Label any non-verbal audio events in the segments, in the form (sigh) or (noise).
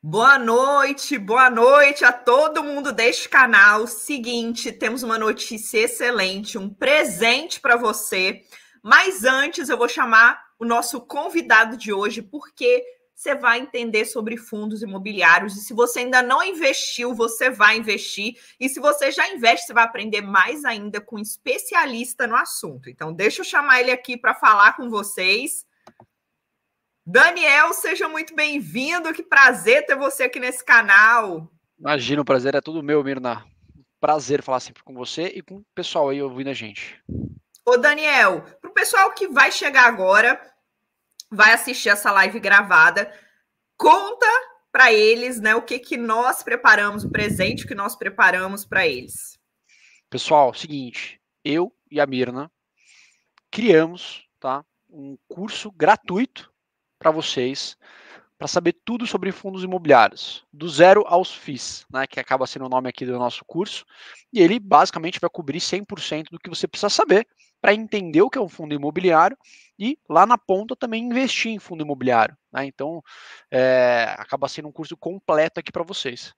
Boa noite, boa noite a todo mundo deste canal. Seguinte, temos uma notícia excelente, um presente para você. Mas antes eu vou chamar o nosso convidado de hoje, porque você vai entender sobre fundos imobiliários. E se você ainda não investiu, você vai investir. E se você já investe, você vai aprender mais ainda com um especialista no assunto. Então, deixa eu chamar ele aqui para falar com vocês. Daniel, seja muito bem-vindo. Que prazer ter você aqui nesse canal. Imagina, o prazer é todo meu, Mirna. Prazer falar sempre com você e com o pessoal aí ouvindo a gente. Ô, Daniel, para o pessoal que vai chegar agora, vai assistir essa live gravada, conta para eles, né, o que que nós preparamos, o presente que nós preparamos para eles. Pessoal, seguinte, eu e a Mirna criamos, tá, um curso gratuito para vocês para saber tudo sobre fundos imobiliários, do zero aos FIIs, né, que acaba sendo o nome aqui do nosso curso, e ele basicamente vai cobrir 100% do que você precisa saber para entender o que é um fundo imobiliário e lá na ponta também investir em fundo imobiliário. Né? Então, é, acaba sendo um curso completo aqui para vocês.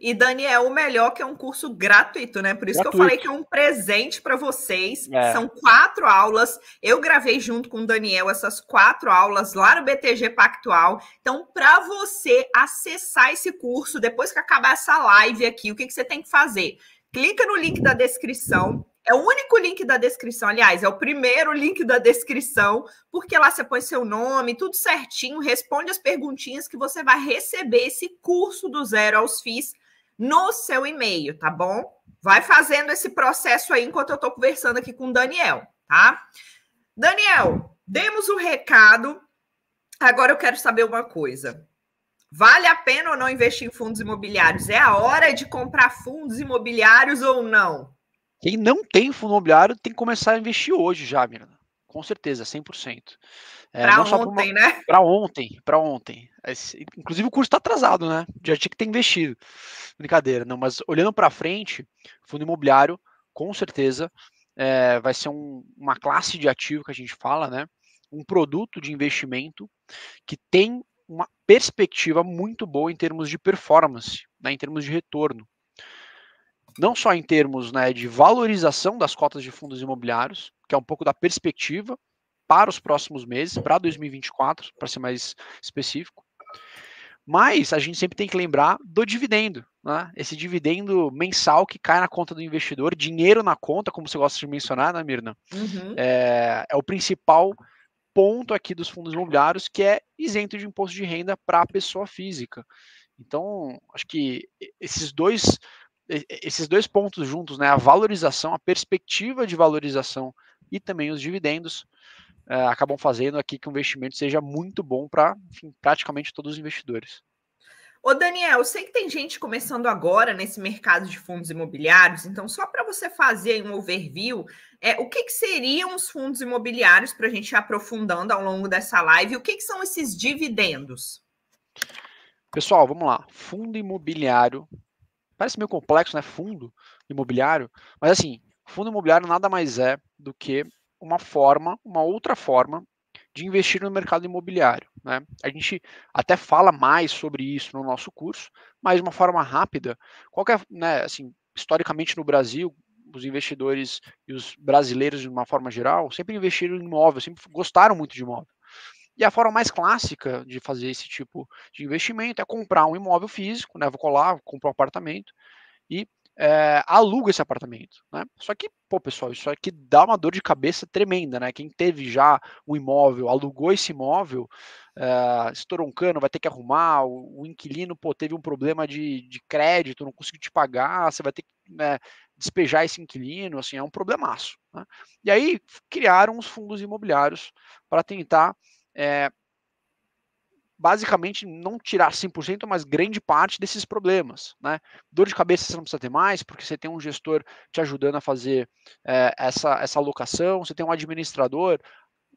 E, Daniel, o melhor que é um curso gratuito, né? Por isso gratuito. que eu falei que é um presente para vocês. É. São quatro aulas. Eu gravei junto com o Daniel essas quatro aulas lá no BTG Pactual. Então, para você acessar esse curso, depois que acabar essa live aqui, o que, que você tem que fazer? Clica no link da descrição é o único link da descrição, aliás, é o primeiro link da descrição, porque lá você põe seu nome, tudo certinho, responde as perguntinhas que você vai receber esse curso do zero aos FIIs no seu e-mail, tá bom? Vai fazendo esse processo aí enquanto eu estou conversando aqui com o Daniel, tá? Daniel, demos o um recado. Agora eu quero saber uma coisa. Vale a pena ou não investir em fundos imobiliários? É a hora de comprar fundos imobiliários ou não? Quem não tem fundo imobiliário tem que começar a investir hoje já, Miranda. Com certeza, 100%. É, para ontem, uma... né? Para ontem, para ontem. Inclusive o curso está atrasado, né? Já tinha que ter investido. Brincadeira, não. Mas olhando para frente, fundo imobiliário, com certeza, é, vai ser um, uma classe de ativo que a gente fala, né? Um produto de investimento que tem uma perspectiva muito boa em termos de performance, né? em termos de retorno não só em termos né, de valorização das cotas de fundos imobiliários, que é um pouco da perspectiva para os próximos meses, para 2024, para ser mais específico. Mas a gente sempre tem que lembrar do dividendo, né? Esse dividendo mensal que cai na conta do investidor, dinheiro na conta, como você gosta de mencionar, né, Mirna? Uhum. É, é o principal ponto aqui dos fundos imobiliários que é isento de imposto de renda para a pessoa física. Então, acho que esses dois esses dois pontos juntos, né, a valorização, a perspectiva de valorização e também os dividendos, eh, acabam fazendo aqui que o investimento seja muito bom para praticamente todos os investidores. Ô Daniel, eu sei que tem gente começando agora nesse mercado de fundos imobiliários, então só para você fazer um overview, é, o que, que seriam os fundos imobiliários para a gente ir aprofundando ao longo dessa live? O que, que são esses dividendos? Pessoal, vamos lá. Fundo imobiliário parece meio complexo, né? Fundo imobiliário, mas assim, fundo imobiliário nada mais é do que uma forma, uma outra forma de investir no mercado imobiliário. Né? A gente até fala mais sobre isso no nosso curso, mas de uma forma rápida, qualquer, é, né, assim, historicamente no Brasil, os investidores e os brasileiros, de uma forma geral, sempre investiram em imóvel, sempre gostaram muito de imóvel. E a forma mais clássica de fazer esse tipo de investimento é comprar um imóvel físico, né? Vou colar, compro um apartamento e é, eh, aluga esse apartamento, né? Só que, pô, pessoal, isso aqui dá uma dor de cabeça tremenda, né? Quem teve já um imóvel, alugou esse imóvel, é, estourou um cano, vai ter que arrumar, o, o, inquilino, pô, teve um problema de, de crédito, não conseguiu te pagar, você vai ter que né, despejar esse inquilino, assim, é um problemaço. Né? E aí criaram os fundos imobiliários para tentar é, basicamente não tirar 100%, mas grande parte desses problemas. Né? Dor de cabeça você não precisa ter mais, porque você tem um gestor te ajudando a fazer é, essa, essa alocação, você tem um administrador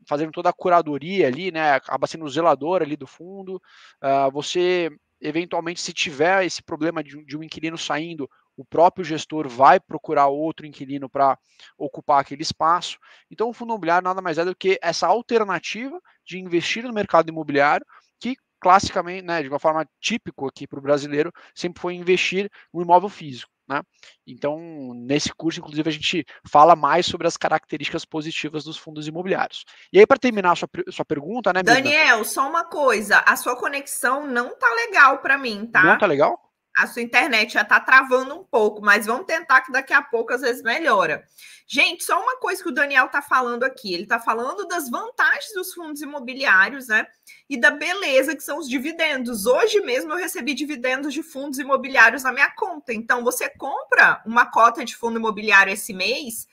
fazendo toda a curadoria ali, né? acaba sendo o zelador ali do fundo. Uh, você, eventualmente, se tiver esse problema de, de um inquilino saindo, o próprio gestor vai procurar outro inquilino para ocupar aquele espaço. Então, o fundo imobiliário nada mais é do que essa alternativa de investir no mercado imobiliário, que classicamente, né, de uma forma típica aqui para o brasileiro, sempre foi investir no imóvel físico. Né? Então, nesse curso, inclusive, a gente fala mais sobre as características positivas dos fundos imobiliários. E aí, para terminar a sua, sua pergunta, né, Daniel, Mirna? só uma coisa: a sua conexão não tá legal para mim, tá? Não tá legal? a sua internet já está travando um pouco, mas vamos tentar que daqui a pouco às vezes melhora. Gente, só uma coisa que o Daniel está falando aqui. Ele está falando das vantagens dos fundos imobiliários, né? E da beleza que são os dividendos. Hoje mesmo eu recebi dividendos de fundos imobiliários na minha conta. Então, você compra uma cota de fundo imobiliário esse mês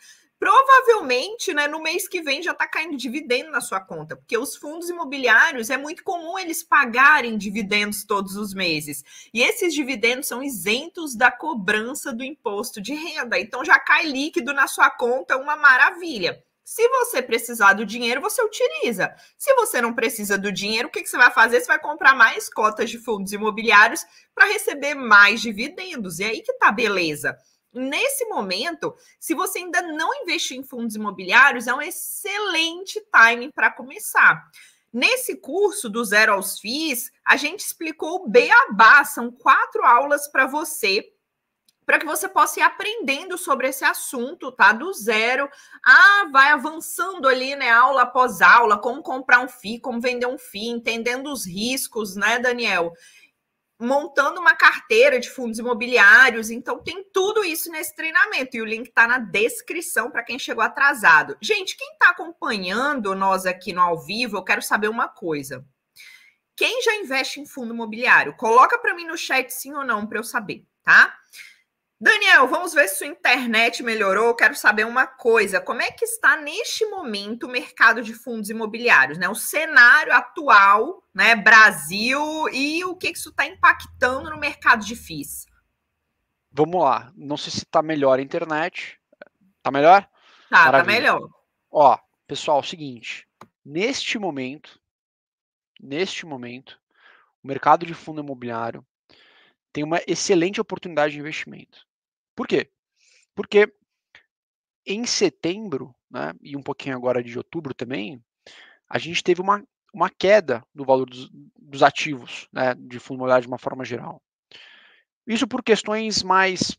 provavelmente, né, no mês que vem já está caindo dividendo na sua conta, porque os fundos imobiliários é muito comum eles pagarem dividendos todos os meses. E esses dividendos são isentos da cobrança do imposto de renda. Então já cai líquido na sua conta, uma maravilha. Se você precisar do dinheiro, você utiliza. Se você não precisa do dinheiro, o que, que você vai fazer? Você vai comprar mais cotas de fundos imobiliários para receber mais dividendos. E aí que tá beleza. Nesse momento, se você ainda não investiu em fundos imobiliários, é um excelente timing para começar. Nesse curso do Zero aos FIIs, a gente explicou o beabá, são quatro aulas para você para que você possa ir aprendendo sobre esse assunto, tá? Do zero. Ah, vai avançando ali, né? Aula após aula, como comprar um FII, como vender um FII, entendendo os riscos, né, Daniel? montando uma carteira de fundos imobiliários. Então, tem tudo isso nesse treinamento. E o link está na descrição para quem chegou atrasado. Gente, quem está acompanhando nós aqui no ao vivo, eu quero saber uma coisa. Quem já investe em fundo imobiliário? Coloca para mim no chat sim ou não para eu saber, tá? Daniel, vamos ver se sua internet melhorou. Quero saber uma coisa: como é que está neste momento o mercado de fundos imobiliários, né? O cenário atual, né? Brasil e o que isso está impactando no mercado de FIIs? Vamos lá. Não sei se está melhor a internet. Está melhor? Tá, tá melhor. Ó, pessoal, é o seguinte: neste momento, neste momento, o mercado de fundo imobiliário tem uma excelente oportunidade de investimento. Por quê? Porque em setembro, né, e um pouquinho agora de outubro também, a gente teve uma, uma queda do valor dos, dos ativos né, de fundo imobiliário de uma forma geral. Isso por questões mais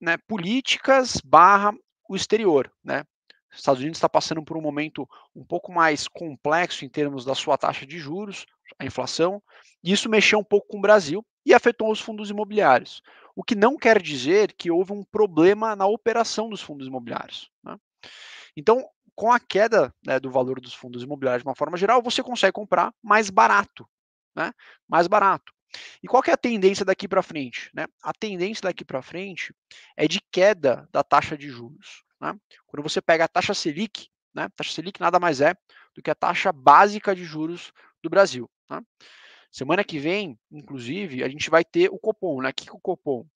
né, políticas barra o exterior. Né? Os Estados Unidos está passando por um momento um pouco mais complexo em termos da sua taxa de juros, a inflação, e isso mexeu um pouco com o Brasil e afetou os fundos imobiliários o que não quer dizer que houve um problema na operação dos fundos imobiliários. Né? Então, com a queda né, do valor dos fundos imobiliários de uma forma geral, você consegue comprar mais barato. Né? Mais barato. E qual é a tendência daqui para frente? Né? A tendência daqui para frente é de queda da taxa de juros. Né? Quando você pega a taxa Selic, né? a taxa Selic nada mais é do que a taxa básica de juros do Brasil. Né? Semana que vem, inclusive, a gente vai ter o Copom, né? O que é o Copom?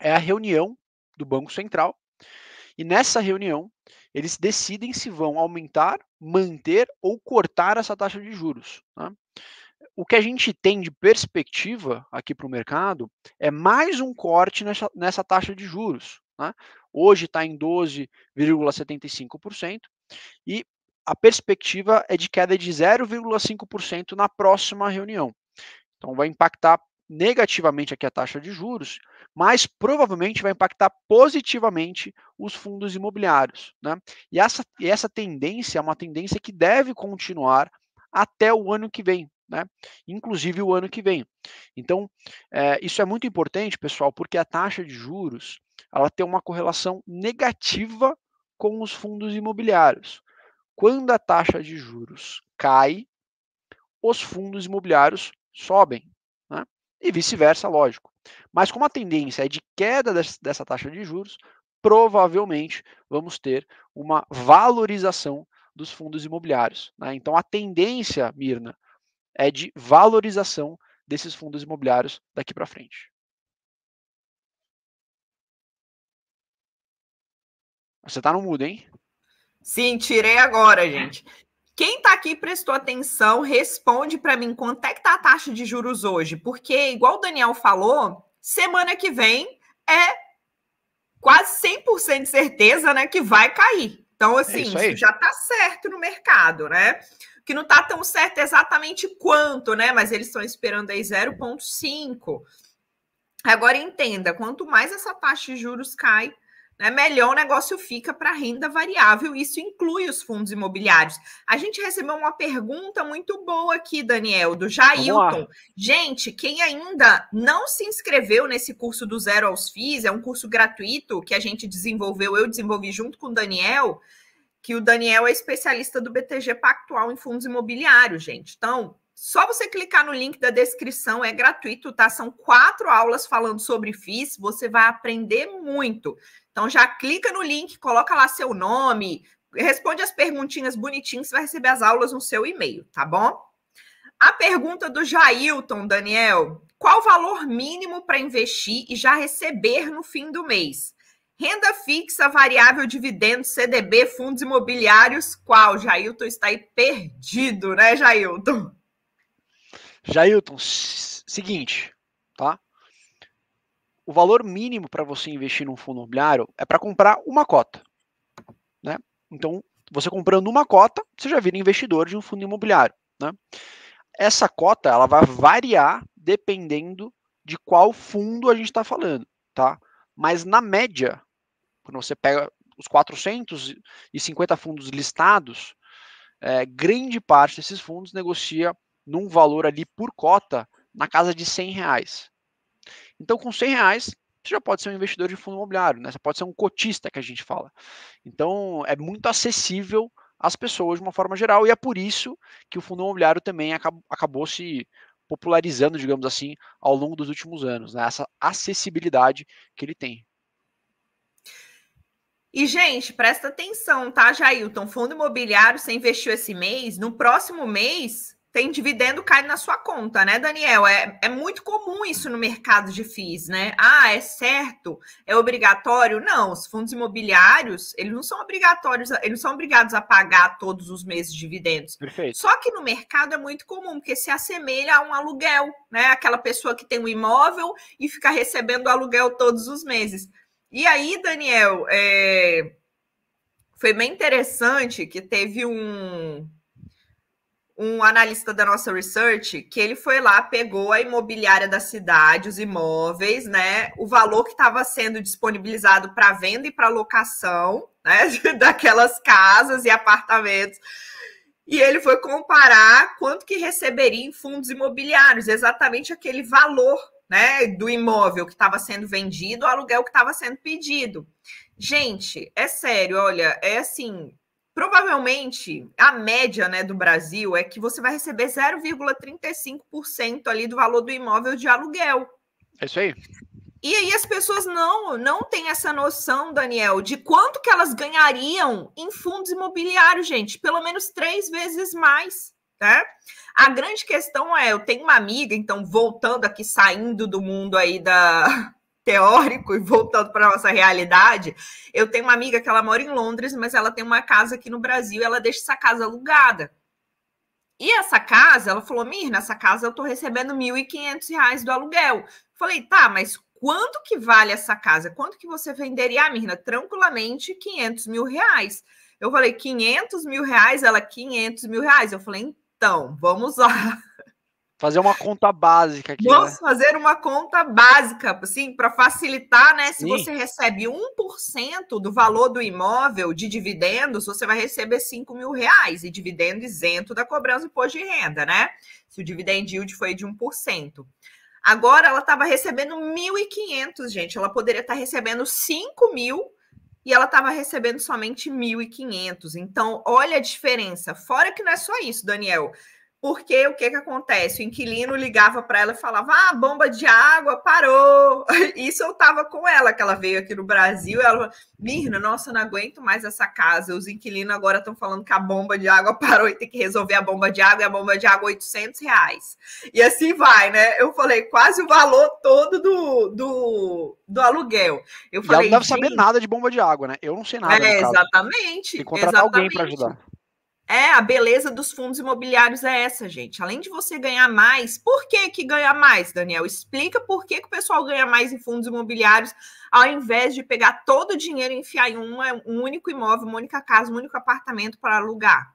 É a reunião do Banco Central. E nessa reunião, eles decidem se vão aumentar, manter ou cortar essa taxa de juros. Né? O que a gente tem de perspectiva aqui para o mercado é mais um corte nessa, nessa taxa de juros. Né? Hoje está em 12,75%. E a perspectiva é de queda de 0,5% na próxima reunião. Então, vai impactar negativamente aqui a taxa de juros, mas provavelmente vai impactar positivamente os fundos imobiliários. Né? E, essa, e essa tendência é uma tendência que deve continuar até o ano que vem, né? inclusive o ano que vem. Então, é, isso é muito importante, pessoal, porque a taxa de juros ela tem uma correlação negativa com os fundos imobiliários. Quando a taxa de juros cai, os fundos imobiliários sobem. Né? E vice-versa, lógico. Mas como a tendência é de queda dessa taxa de juros, provavelmente vamos ter uma valorização dos fundos imobiliários. Né? Então a tendência, Mirna, é de valorização desses fundos imobiliários daqui para frente. Você está no mudo, hein? Sim, tirei agora, gente. Quem está aqui prestou atenção, responde para mim quanto é que está a taxa de juros hoje, porque, igual o Daniel falou, semana que vem é quase 100% de certeza né, que vai cair. Então, é assim, é isso, isso já está certo no mercado, né? Que não está tão certo exatamente quanto, né? Mas eles estão esperando aí 0,5. Agora entenda, quanto mais essa taxa de juros cai, né, melhor o negócio fica para renda variável. Isso inclui os fundos imobiliários. A gente recebeu uma pergunta muito boa aqui, Daniel, do Jailton. Gente, quem ainda não se inscreveu nesse curso do Zero aos FIIs, é um curso gratuito que a gente desenvolveu, eu desenvolvi junto com o Daniel, que o Daniel é especialista do BTG Pactual em fundos imobiliários, gente. Então, só você clicar no link da descrição, é gratuito, tá? São quatro aulas falando sobre FIS, você vai aprender muito. Então já clica no link, coloca lá seu nome, responde as perguntinhas bonitinhas, você vai receber as aulas no seu e-mail, tá bom? A pergunta do Jailton, Daniel, qual o valor mínimo para investir e já receber no fim do mês? Renda fixa, variável, dividendo, CDB, fundos imobiliários, qual? Jailton está aí perdido, né, Jailton? Jailton, seguinte, tá? O valor mínimo para você investir num fundo imobiliário é para comprar uma cota, né? Então, você comprando uma cota, você já vira investidor de um fundo imobiliário, né? Essa cota, ela vai variar dependendo de qual fundo a gente está falando, tá? Mas na média, quando você pega os 450 fundos listados, é, grande parte desses fundos negocia num valor ali por cota na casa de 100 reais. Então, com 100 reais, você já pode ser um investidor de fundo imobiliário, né? Você pode ser um cotista que a gente fala. Então, é muito acessível às pessoas de uma forma geral e é por isso que o fundo imobiliário também acabou, acabou se popularizando, digamos assim, ao longo dos últimos anos, né? Essa acessibilidade que ele tem. E, gente, presta atenção, tá, Jailton? Fundo imobiliário, você investiu esse mês, no próximo mês tem dividendo, cai na sua conta, né, Daniel? É, é muito comum isso no mercado de FIIs, né? Ah, é certo? É obrigatório? Não, os fundos imobiliários, eles não são obrigatórios, eles são obrigados a pagar todos os meses dividendos. Perfeito. Só que no mercado é muito comum, porque se assemelha a um aluguel, né? Aquela pessoa que tem um imóvel e fica recebendo aluguel todos os meses. E aí, Daniel, é... foi bem interessante que teve um um analista da nossa research que ele foi lá, pegou a imobiliária da cidade, os imóveis, né? O valor que estava sendo disponibilizado para venda e para locação, né? (laughs) Daquelas casas e apartamentos. E ele foi comparar quanto que receberia em fundos imobiliários, exatamente aquele valor, né? Do imóvel que estava sendo vendido, o aluguel que estava sendo pedido. Gente, é sério, olha, é assim, provavelmente a média né, do Brasil é que você vai receber 0,35% ali do valor do imóvel de aluguel. É isso aí. E aí as pessoas não não têm essa noção, Daniel, de quanto que elas ganhariam em fundos imobiliários, gente, pelo menos três vezes mais, né? A grande questão é, eu tenho uma amiga, então voltando aqui, saindo do mundo aí da, teórico e voltando para a nossa realidade, eu tenho uma amiga que ela mora em Londres, mas ela tem uma casa aqui no Brasil e ela deixa essa casa alugada. E essa casa, ela falou, Mirna, essa casa eu estou recebendo R$ 1.500 do aluguel. Falei, tá, mas quanto que vale essa casa? Quanto que você venderia, Mirna? Tranquilamente, 500 mil reais. Eu falei, 500 mil reais? Ela, 500 mil reais. Eu falei, então, vamos lá. Fazer uma conta básica aqui. Vamos né? fazer uma conta básica, assim, para facilitar, né? Se Sim. você recebe 1% do valor do imóvel de dividendos, você vai receber 5 mil reais e dividendo isento da cobrança do imposto de renda, né? Se o dividend yield foi de 1%. Agora ela estava recebendo 1.500, gente. Ela poderia estar tá recebendo 5 mil e ela estava recebendo somente 1.500. Então, olha a diferença. Fora que não é só isso, Daniel. Porque o que, que acontece? O inquilino ligava para ela e falava: ah, bomba de água parou. (laughs) Isso eu estava com ela, que ela veio aqui no Brasil. Ela Mirna, nossa, não aguento mais essa casa. Os inquilinos agora estão falando que a bomba de água (laughs) parou e tem que resolver a bomba de água. E a bomba de água, 800 reais. E assim vai, né? Eu falei: quase o valor todo do, do, do aluguel. Eu falei, e ela não deve saber nada de bomba de água, né? Eu não sei nada. É, exatamente. Tem que contratar exatamente. alguém para ajudar. É, a beleza dos fundos imobiliários é essa, gente. Além de você ganhar mais, por que que ganha mais, Daniel? Explica por que, que o pessoal ganha mais em fundos imobiliários ao invés de pegar todo o dinheiro e enfiar em é um único imóvel, uma única casa, um único apartamento para alugar.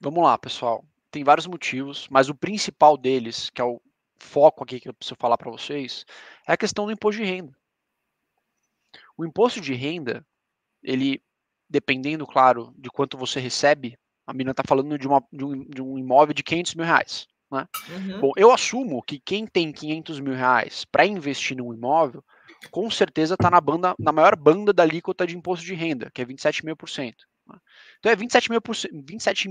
Vamos lá, pessoal. Tem vários motivos, mas o principal deles, que é o foco aqui que eu preciso falar para vocês, é a questão do imposto de renda. O imposto de renda, ele, dependendo, claro, de quanto você recebe a mina está falando de, uma, de, um, de, um, imóvel de 500 mil reais. Né? Uhum. Bom, eu assumo que quem tem 500 mil reais para investir num imóvel, com certeza está na banda, na maior banda da alíquota de imposto de renda, que é 27,5%. Né? Então é 27,5% 27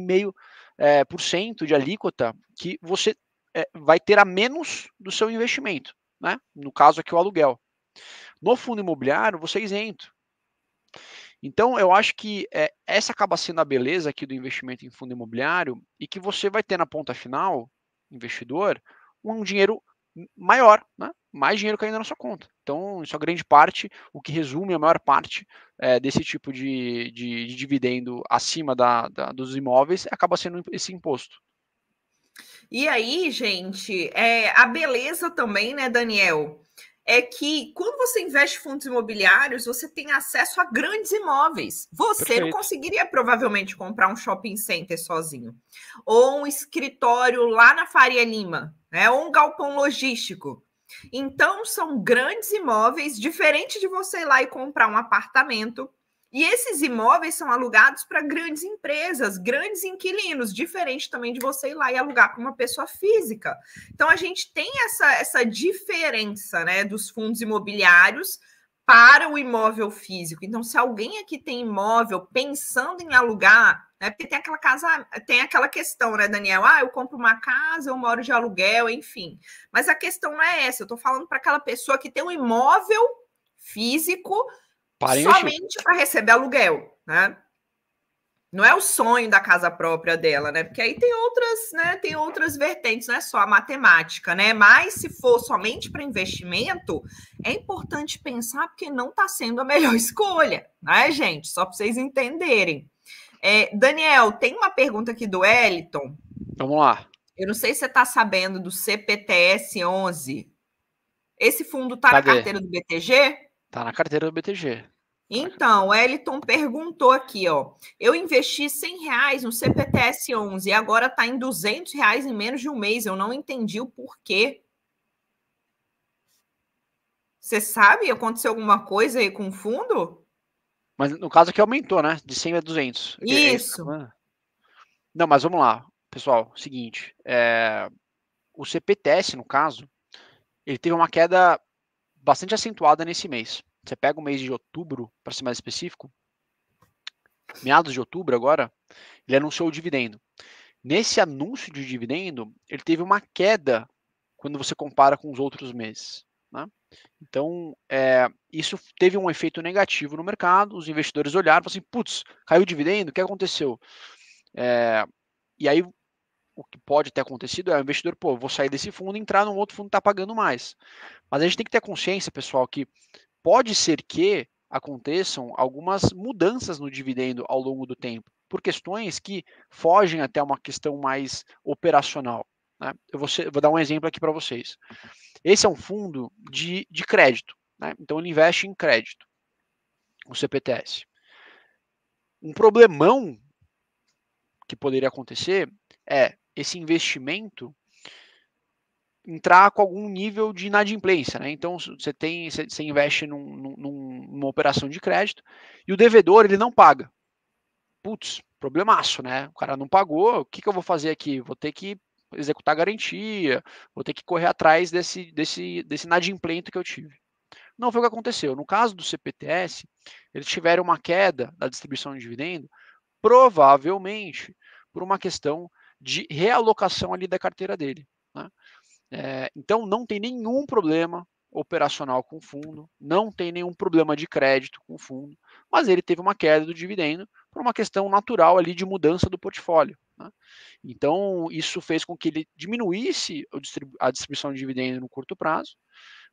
é, por cento de alíquota que você é, vai ter a menos do seu investimento, né? No caso aqui o aluguel. No fundo imobiliário, você é isento. Então, eu acho que é, essa acaba sendo a beleza aqui do investimento em fundo imobiliário e que você vai ter na ponta final, investidor, um dinheiro maior, né? mais dinheiro caindo na sua conta. Então, isso é grande parte, o que resume a maior parte é, desse tipo de, de, de dividendo acima da, da, dos imóveis, acaba sendo esse imposto. E aí, gente, é, a beleza também, né, Daniel? é que quando você investe em fundos imobiliários, você tem acesso a grandes imóveis. Você Perfeito. não conseguiria provavelmente comprar um shopping center sozinho, ou um escritório lá na Faria Lima, né? ou um galpão logístico. Então, são grandes imóveis, diferente de você ir lá e comprar um apartamento e esses imóveis são alugados para grandes empresas, grandes inquilinos, diferente também de você ir lá e alugar para uma pessoa física. Então a gente tem essa, essa diferença né, dos fundos imobiliários para o imóvel físico. Então, se alguém aqui tem imóvel pensando em alugar, né? Porque tem aquela casa, tem aquela questão, né, Daniel? Ah, eu compro uma casa, eu moro de aluguel, enfim. Mas a questão não é essa, eu estou falando para aquela pessoa que tem um imóvel físico somente para receber aluguel, né? Não é o sonho da casa própria dela, né? Porque aí tem outras, né? Tem outras vertentes, não é só a matemática, né? Mas se for somente para investimento, é importante pensar porque não está sendo a melhor (laughs) escolha, né, gente? Só para vocês entenderem. É, Daniel, tem uma pergunta aqui do Eliton. Vamos lá. Eu não sei se você está sabendo do CPTS 11. Esse fundo está na carteira do BTG? Tá na carteira do BTG. Então, o Eliton perguntou aqui, ó. Eu investi 100 reais no CPTS 11 e agora tá em 200 reais em menos de um mês. Eu não entendi o porquê. Você sabe? Aconteceu alguma coisa aí com o fundo? Mas no caso aqui aumentou, né? De 100 a 200. É é isso. Não, mas vamos lá, pessoal. Seguinte, é... o CPTS, no caso, ele teve uma queda bastante acentuada nesse mês. Você pega o mês de outubro, para ser mais específico, meados de outubro agora, ele anunciou o dividendo. Nesse anúncio de dividendo, ele teve uma queda quando você compara com os outros meses. Né? Então, é, isso teve um efeito negativo no mercado. Os investidores olharam e falaram assim: putz, caiu o dividendo, o que aconteceu? É, e aí o que pode ter acontecido é o investidor, pô, vou sair desse fundo e entrar num outro fundo que está pagando mais. Mas a gente tem que ter consciência, pessoal, que pode ser que aconteçam algumas mudanças no dividendo ao longo do tempo, por questões que fogem até uma questão mais operacional. Né? Eu vou, ser, vou, dar um exemplo aqui para vocês. Esse é um fundo de, de crédito, né? então ele investe em crédito, o CPTS. Um problemão que poderia acontecer é esse investimento entrar com algum nível de inadimplência, né? Então você tem, você investe num, num, numa operação de crédito e o devedor ele não paga. Putz, problemaço, né? O cara não pagou, o que, que eu vou fazer aqui? Vou ter que executar garantia, vou ter que correr atrás desse, desse, desse inadimplento que eu tive. Não foi o que aconteceu. No caso do CPTS, eles tiveram uma queda da distribuição de dividendo, provavelmente por uma questão de realocação ali da carteira dele. Né? É, então não tem nenhum problema operacional com o fundo, não tem nenhum problema de crédito com o fundo, mas ele teve uma queda do dividendo por uma questão natural ali de mudança do portfólio. Né? Então isso fez com que ele diminuísse a distribuição de dividendo no curto prazo,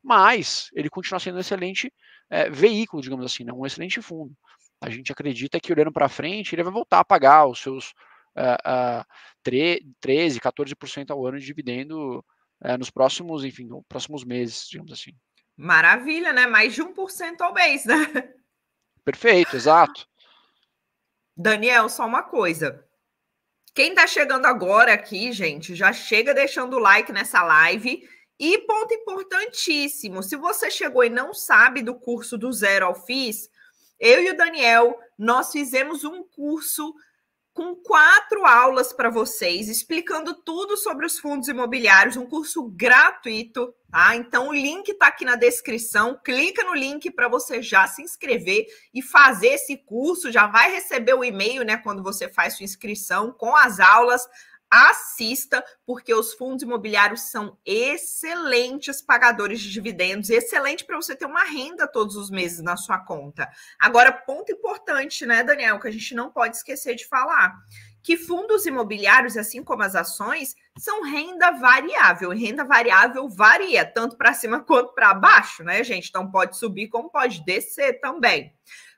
mas ele continua sendo um excelente é, veículo, digamos assim, né? um excelente fundo. A gente acredita que olhando para frente ele vai voltar a pagar os seus uh, uh, 13, 14% ao ano de dividendo uh, nos próximos, enfim, nos próximos meses, digamos assim. Maravilha, né? Mais de 1% ao mês, né? Perfeito, exato. Daniel, só uma coisa. Quem está chegando agora aqui, gente, já chega deixando o like nessa live. E ponto importantíssimo: se você chegou e não sabe do curso do Zero ao FIS, eu e o Daniel, nós fizemos um curso com quatro aulas para vocês, explicando tudo sobre os fundos imobiliários, um curso gratuito, tá? Então o link está aqui na descrição, clica no link para você já se inscrever e fazer esse curso, já vai receber o e-mail, né, quando você faz sua inscrição com as aulas assista, porque os fundos imobiliários são excelentes pagadores de dividendos, excelente para você ter uma renda todos os meses na sua conta. Agora, ponto importante, né, Daniel, que a gente não pode esquecer de falar, que fundos imobiliários, assim como as ações, são renda variável. E renda variável varia tanto para cima quanto para baixo, né, gente? Então pode subir como pode descer também.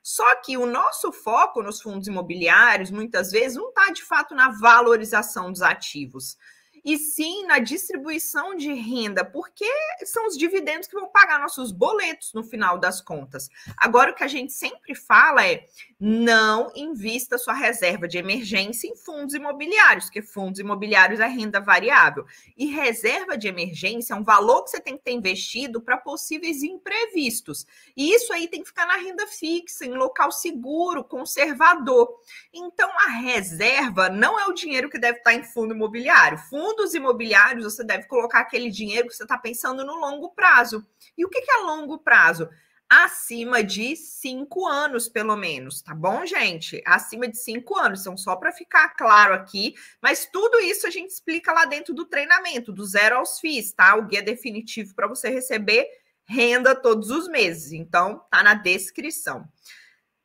Só que o nosso foco nos fundos imobiliários, muitas vezes, não está de fato na valorização dos ativos, e sim na distribuição de renda, porque são os dividendos que vão pagar nossos boletos no final das contas. Agora, o que a gente sempre fala é não invista sua reserva de emergência em fundos imobiliários, porque fundos imobiliários é renda variável. E reserva de emergência é um valor que você tem que ter investido para possíveis imprevistos. E isso aí tem que ficar na renda fixa, em local seguro, conservador. Então, a reserva não é o dinheiro que deve estar em fundo imobiliário. Fundo fundos imobiliários, você deve colocar aquele dinheiro que você está pensando no longo prazo. E o que, que é longo prazo? Acima de cinco anos, pelo menos, tá bom, gente? Acima de cinco anos, são então, só para ficar claro aqui, mas tudo isso a gente explica lá dentro do treinamento, do zero aos FIIs, tá? O guia definitivo para você receber renda todos os meses. Então, tá na descrição.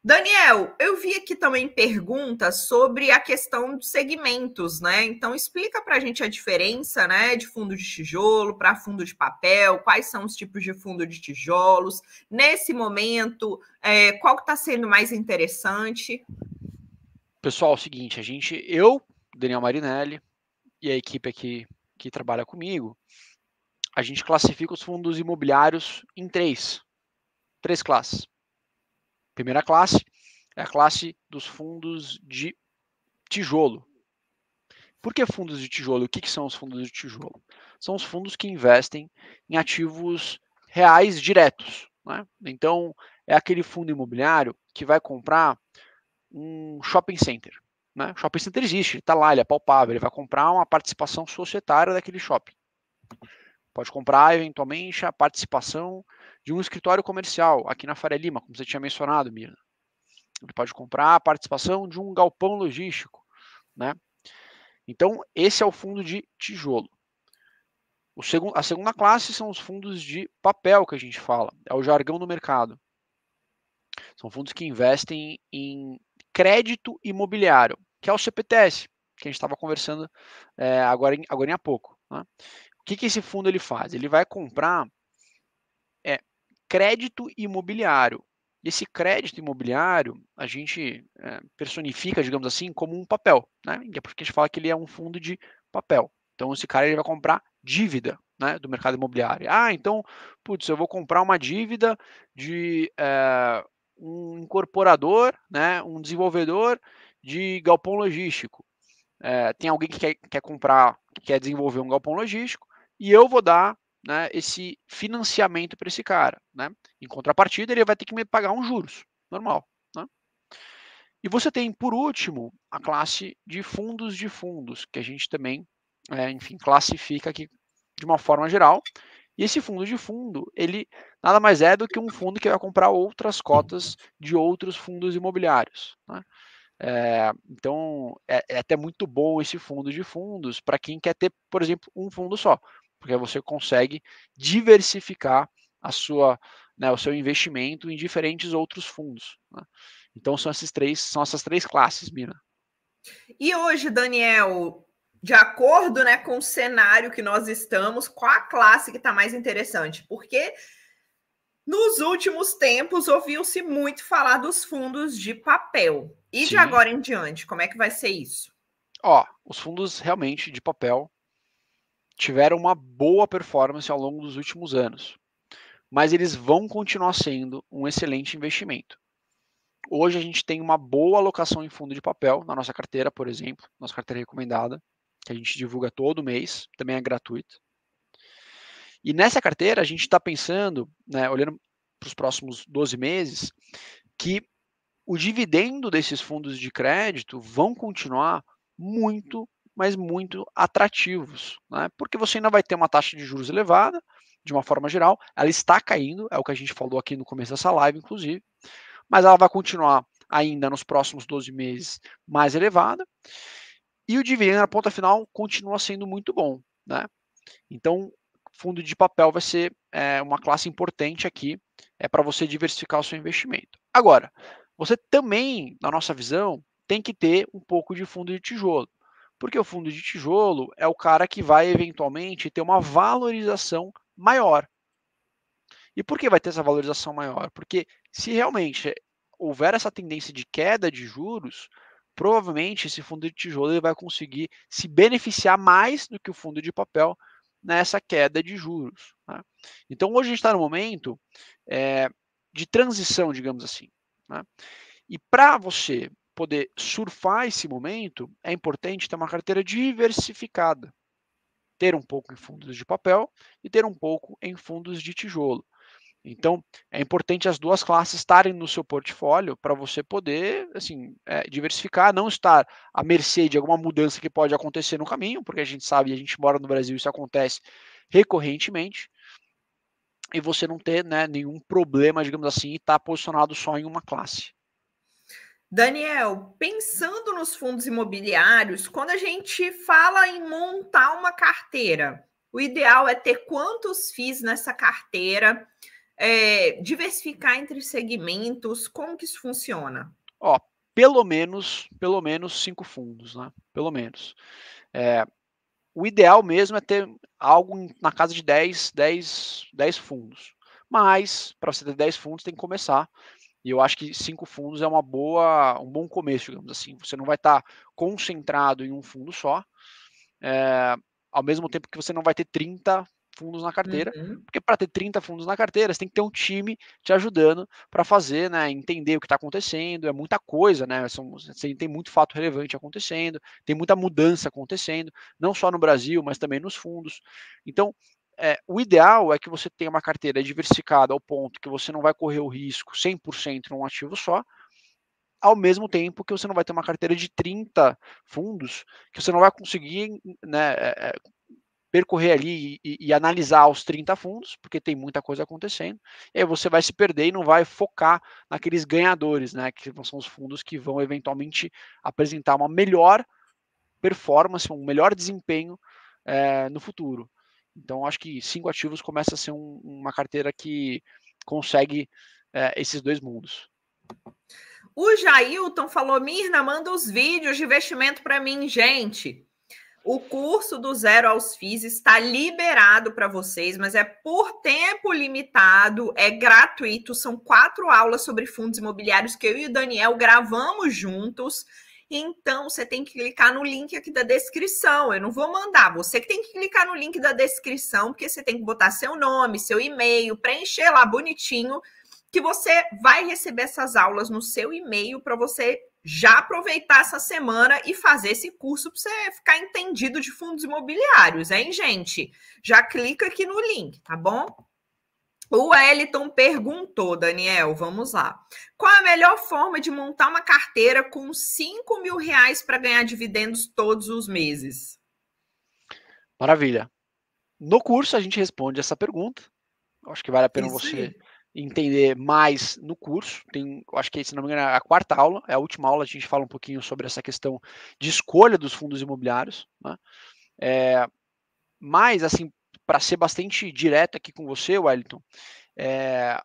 Daniel, eu vi aqui também perguntas sobre a questão dos segmentos, né? Então explica para a gente a diferença, né, de fundo de tijolo para fundo de papel, quais são os tipos de fundo de tijolos nesse momento, é, qual que está sendo mais interessante? Pessoal, é o seguinte, a gente, eu, Daniel Marinelli e a equipe aqui que trabalha comigo, a gente classifica os fundos imobiliários em três, três classes. Primeira classe é a classe dos fundos de tijolo. Por que fundos de tijolo? O que, que são os fundos de tijolo? São os fundos que investem em ativos reais diretos. Né? Então, é aquele fundo imobiliário que vai comprar um shopping center. Né? shopping center existe, ele está lá, ele é palpável, ele vai comprar uma participação societária daquele shopping. Pode comprar, eventualmente, a participação de um escritório comercial aqui na Faria Lima, como você tinha mencionado, Mirna. Ele pode comprar a participação de um galpão logístico, né? Então, esse é o fundo de tijolo. O segundo, a segunda classe são os fundos de papel que a gente fala, é o jargão do mercado. São fundos que investem em crédito imobiliário, que é o CPTS, que a gente estava conversando é, agora, agora em há pouco. Né? O que, que esse fundo ele faz? Ele vai comprar crédito imobiliário. esse crédito imobiliário a gente é, personifica, digamos assim, como um papel, né? É porque a gente fala que ele é um fundo de papel. Então esse cara ele vai comprar dívida, né, do mercado imobiliário. Ah, então, putz, eu vou comprar uma dívida de é, um incorporador, né, um desenvolvedor de galpão logístico. É, tem alguém que quer, quer comprar, que quer desenvolver um galpão logístico, e eu vou dar né, esse financiamento para esse cara. Né? Em contrapartida, ele vai ter que me pagar uns juros, normal. Né? E você tem, por último, a classe de fundos de fundos, que a gente também, é, enfim, classifica aqui de uma forma geral. E esse fundo de fundo, ele nada mais é do que um fundo que vai comprar outras cotas de outros fundos imobiliários. Né? É, então, é, é, até muito bom esse fundo de fundos para quem quer ter, por exemplo, um fundo só porque você consegue diversificar a sua, né, o seu investimento em diferentes outros fundos. Né? Então são esses três, são essas três classes, mina. E hoje, Daniel, de acordo né, com o cenário que nós estamos, qual a classe que está mais interessante? Porque nos últimos tempos ouviu-se muito falar dos fundos de papel. E Sim. de agora em diante, como é que vai ser isso? Ó, os fundos realmente de papel tiveram uma boa performance ao longo dos últimos anos, mas eles vão continuar sendo um excelente investimento. Hoje a gente tem uma boa alocação em fundo de papel na nossa carteira, por exemplo, nossa carteira recomendada, que a gente divulga todo mês, também é gratuito. E nessa carteira a gente está pensando, né, olhando para os próximos 12 meses, que o dividendo desses fundos de crédito vão continuar muito mas muito atrativos, né? porque você ainda vai ter uma taxa de juros elevada, de uma forma geral, ela está caindo, é o que a gente falou aqui no começo dessa live, inclusive, mas ela vai continuar ainda nos próximos 12 meses mais elevada, e o dividendo na ponta final continua sendo muito bom. Né? Então, fundo de papel vai ser é, uma classe importante aqui é para você diversificar o seu investimento. Agora, você também, na nossa visão, tem que ter um pouco de fundo de tijolo. Porque o fundo de tijolo é o cara que vai eventualmente ter uma valorização maior. E por que vai ter essa valorização maior? Porque se realmente houver essa tendência de queda de juros, provavelmente esse fundo de tijolo ele vai conseguir se beneficiar mais do que o fundo de papel nessa queda de juros. Né? Então hoje a gente está no momento é, de transição, digamos assim. Né? E para você poder surfar esse momento, é importante ter uma carteira diversificada. Ter um pouco em fundos de papel e ter um pouco em fundos de tijolo. Então, é importante as duas classes estarem no seu portfólio para você poder assim, é, diversificar, não estar à mercê de alguma mudança que pode acontecer no caminho, porque a gente sabe, a gente mora no Brasil, isso acontece recorrentemente, e você não ter né, nenhum problema, digamos assim, e estar tá posicionado só em uma classe. Daniel, pensando nos fundos imobiliários, quando a gente fala em montar uma carteira, o ideal é ter quantos FIIs nessa carteira, é, diversificar entre segmentos, como que isso funciona? Ó, pelo menos, pelo menos cinco fundos, né? Pelo menos. É, o ideal mesmo é ter algo na casa de 10, 10, 10 fundos. Mas, para você ter 10 fundos, tem que começar e eu acho que cinco fundos é uma boa, um bom começo, digamos assim. Você não vai estar tá concentrado em um fundo só, é, ao mesmo tempo que você não vai ter 30 fundos na carteira, uhum. porque para ter 30 fundos na carteira, você tem que ter um time te ajudando para fazer, né, entender o que está acontecendo, é muita coisa, né, são, tem muito fato relevante acontecendo, tem muita mudança acontecendo, não só no Brasil, mas também nos fundos. Então, é, o ideal é que você tenha uma carteira diversificada ao ponto que você não vai correr o risco 100% num ativo só, ao mesmo tempo que você não vai ter uma carteira de 30 fundos, que você não vai conseguir né, é, é percorrer ali e, e, analisar os 30 fundos, porque tem muita coisa acontecendo, e aí você vai se perder e não vai focar naqueles ganhadores, né, que são os fundos que vão eventualmente apresentar uma melhor performance, um melhor desempenho é, no futuro. Então, acho que cinco ativos começa a ser um, uma carteira que consegue é, esses dois mundos. O Jailton falou: Mirna, manda os vídeos de investimento para mim, gente. O curso do Zero aos FIIs está liberado para vocês, mas é por tempo limitado, é gratuito. São quatro aulas sobre fundos imobiliários que eu e o Daniel gravamos juntos. Então, você tem que clicar no link aqui da descrição. Eu não vou mandar, você que tem que clicar no link da descrição, porque você tem que botar seu nome, seu e-mail, preencher lá bonitinho, que você vai receber essas aulas no seu e-mail para você já aproveitar essa semana e fazer esse curso para você ficar entendido de fundos imobiliários, hein, gente? Já clica aqui no link, tá bom? O Wellington perguntou, Daniel, vamos lá. Qual a melhor forma de montar uma carteira com 5 mil reais para ganhar dividendos todos os meses? Maravilha. No curso a gente responde essa pergunta. Acho que vale a pena você entender mais no curso. Tem, acho que, se não me engano, é a quarta aula, é a última aula, a gente fala um pouquinho sobre essa questão de escolha dos fundos imobiliários. Né? É, mas, assim, para ser bastante direto aqui com você, Wellington, é,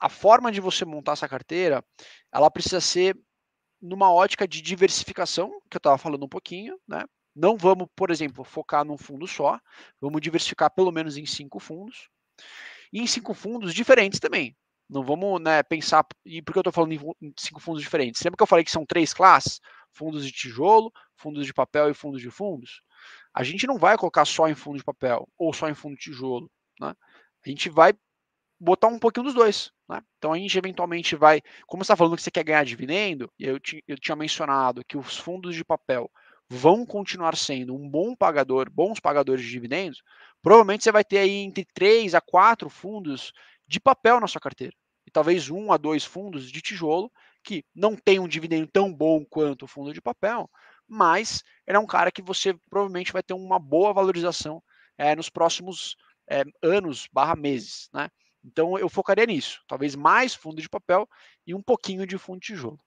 a forma de você montar essa carteira, ela precisa ser numa ótica de diversificação, que eu estava falando um pouquinho, né? Não vamos, por exemplo, focar num fundo só, vamos diversificar pelo menos em cinco fundos. E em cinco fundos diferentes também. Não vamos né, pensar. E por que eu estou falando em cinco fundos diferentes? Lembra que eu falei que são três classes? Fundos de tijolo, fundos de papel e fundos de fundos? a gente não vai colocar só em fundo de papel ou só em fundo de tijolo. Né? A gente vai botar um pouquinho dos dois. Né? Então a gente eventualmente vai, como você está falando que você quer ganhar dividendo, e eu, eu tinha mencionado que os fundos de papel vão continuar sendo um bom pagador, bons pagadores de dividendos, provavelmente você vai ter aí entre 3 a 4 fundos de papel na sua carteira. E talvez um a dois fundos de tijolo que não tem um dividendo tão bom quanto o fundo de papel, mas ele é um cara que você provavelmente vai ter uma boa valorização é, nos próximos é, anos barra meses, né? Então eu focaria nisso, talvez mais fundo de papel e um pouquinho de fundo de tijolo.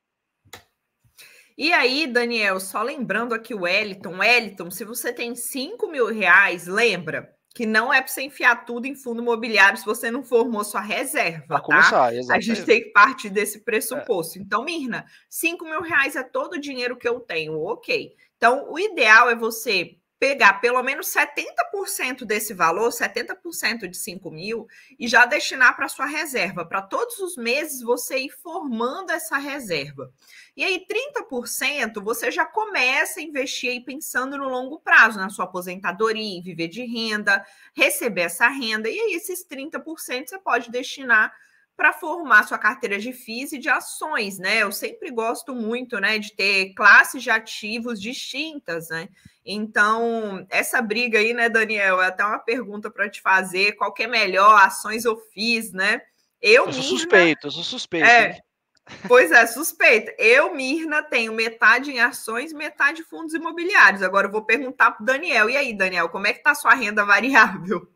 E aí, Daniel, só lembrando aqui o Eliton, Eliton, se você tem 5 mil reais, lembra, que não é para você enfiar tudo em fundo imobiliário se você não formou sua reserva, tá? Começar, a gente tem que partir desse pressuposto. É. Então, Mirna, 5 mil reais é todo o dinheiro que eu tenho, ok. Então, o ideal é você pegar pelo menos 70% desse valor, 70% de 5 mil, e já destinar para sua reserva, para todos os meses você ir formando essa reserva. E aí, 30% você já começa a investir aí pensando no longo prazo, na sua aposentadoria, em viver de renda, receber essa renda, e aí esses 30% você pode destinar para formar sua carteira de FIIs e de ações, né? Eu sempre gosto muito, né, de ter classes de ativos distintas, né? Então, essa briga aí, né, Daniel, é até uma pergunta para te fazer, qual que é melhor, ações ou FIIs, né? Eu, eu sou suspeito, eu sou suspeito. É, (laughs) pois é, suspeito. Eu, Mirna, tenho metade em ações, metade em fundos imobiliários. Agora eu vou perguntar para Daniel. E aí, Daniel, como é que tá a sua renda variável?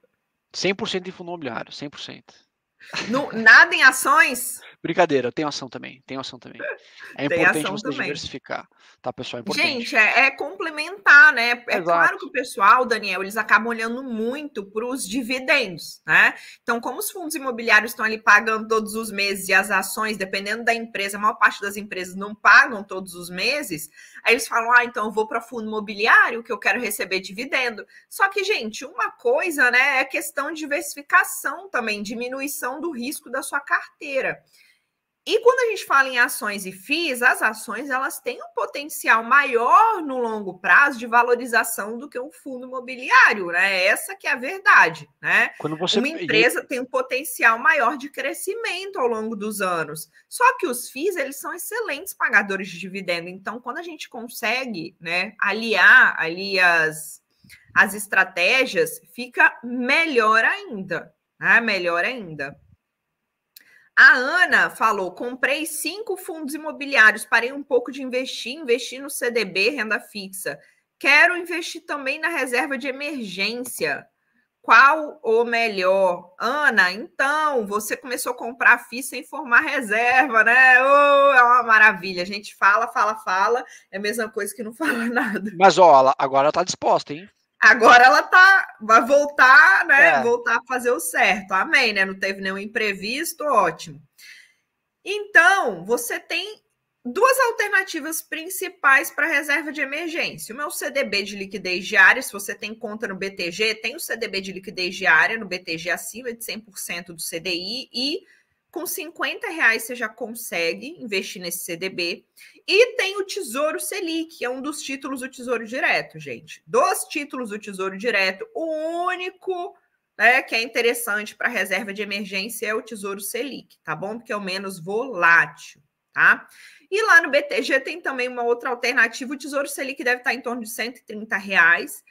100% em fundo imobiliário, 100%. No, nada em ações? Brincadeira, tem ação também, tem ação também. É importante você também. diversificar, tá, pessoal? É Gente, é, é, complementar, né? É Exato. claro que o pessoal, Daniel, eles acabam olhando muito para os dividendos, né? Então, como os fundos imobiliários estão ali pagando todos os meses e as ações, dependendo da empresa, a maior parte das empresas não pagam todos os meses, aí eles falam, ah, então eu vou para fundo imobiliário que eu quero receber dividendo. Só que, gente, uma coisa, né, é questão de diversificação também, diminuição do risco da sua carteira. E quando a gente fala em ações e FIIs, as ações elas têm um potencial maior no longo prazo de valorização do que um fundo imobiliário, né? Essa que é a verdade, né? Quando você... Uma empresa tem um potencial maior de crescimento ao longo dos anos. Só que os FIIs, eles são excelentes pagadores de dividendo. Então, quando a gente consegue, né, aliar ali as, as estratégias, fica melhor ainda, né? Melhor ainda. A Ana falou: comprei cinco fundos imobiliários, parei um pouco de investir, investi no CDB, renda fixa. Quero investir também na reserva de emergência. Qual o melhor? Ana, então, você começou a comprar a FII sem formar reserva, né? Oh, é uma maravilha. A gente fala, fala, fala. É a mesma coisa que não (laughs) falar nada. Mas, ó, agora ela tá disposta, hein? Agora ela tá, vai voltar, né? É. Voltar a fazer o certo. Amém, né? Não teve nenhum imprevisto, ótimo. Então, você tem duas alternativas principais para reserva de emergência. O meu CDB de liquidez diária, se você tem conta no BTG, tem o CDB de liquidez diária no BTG acima de 100% do CDI e com 50 reais você já consegue investir nesse CDB. E tem o Tesouro Selic, que é um dos títulos do Tesouro Direto, gente. Dos títulos do Tesouro Direto, o único né, que é interessante para reserva de emergência é o Tesouro Selic, tá bom? Porque é o menos volátil, tá? E lá no BTG tem também uma outra alternativa, o Tesouro Selic deve estar em torno de 130 reais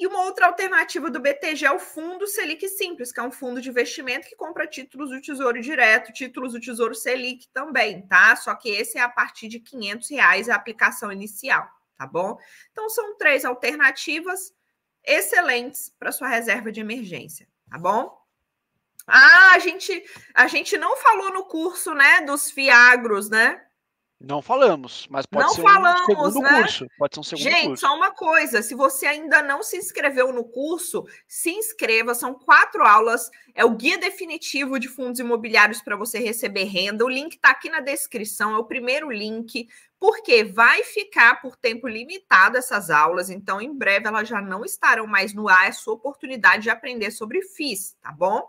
e uma outra alternativa do BTG é o fundo Selic Simples, que é um fundo de investimento que compra títulos do Tesouro Direto, títulos do Tesouro Selic também, tá? Só que esse é a partir de 500 reais a aplicação inicial, tá bom? Então são três alternativas excelentes para sua reserva de emergência, tá bom? Ah, a gente, a gente não falou no curso, né, dos fiagros, né? Não falamos, mas pode não ser falamos, um segundo né? curso. Pode ser um segundo Gente, curso. só uma coisa: se você ainda não se inscreveu no curso, se inscreva. São quatro aulas. É o guia definitivo de fundos imobiliários para você receber renda. O link está aqui na descrição, é o primeiro link, porque vai ficar por tempo limitado essas aulas. Então, em breve, elas já não estarão mais no ar. É sua oportunidade de aprender sobre FIIs, tá bom?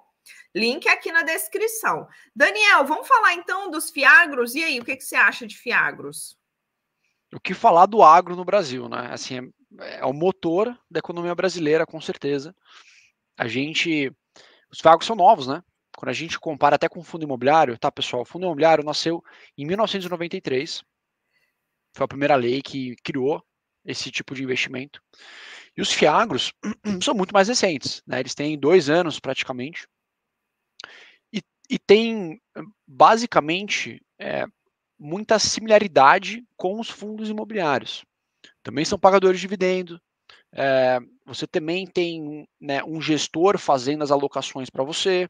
Link aqui na descrição. Daniel, vamos falar então dos fiagros? E aí, o que, que você acha de fiagros? O que falar do agro no Brasil, né? Assim, é, é o motor da economia brasileira, com certeza. A gente. Os fiagros são novos, né? Quando a gente compara até com o fundo imobiliário, tá, pessoal? O fundo imobiliário nasceu em 1993. Foi a primeira lei que criou esse tipo de investimento. E os fiagros (clears throat) são muito mais recentes, né? Eles têm dois anos praticamente e tem basicamente é, muita similaridade com os fundos imobiliários. Também são pagadores de dividendo. É, você também tem né, um gestor fazendo as alocações para você.